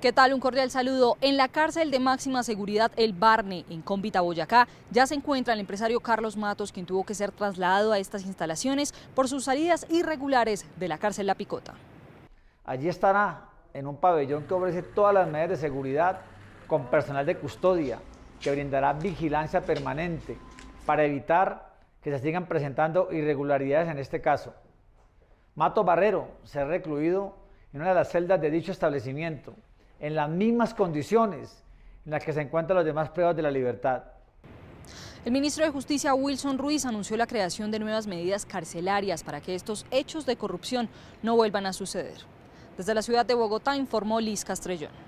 ¿Qué tal? Un cordial saludo. En la cárcel de máxima seguridad El Barne, en Cómbita, Boyacá, ya se encuentra el empresario Carlos Matos, quien tuvo que ser trasladado a estas instalaciones por sus salidas irregulares de la cárcel La Picota. Allí estará, en un pabellón que ofrece todas las medidas de seguridad, con personal de custodia, que brindará vigilancia permanente para evitar que se sigan presentando irregularidades en este caso. Matos Barrero se ha recluido en una de las celdas de dicho establecimiento, en las mismas condiciones en las que se encuentran los demás pruebas de la libertad. El ministro de Justicia Wilson Ruiz anunció la creación de nuevas medidas carcelarias para que estos hechos de corrupción no vuelvan a suceder. Desde la ciudad de Bogotá informó Liz Castrellón.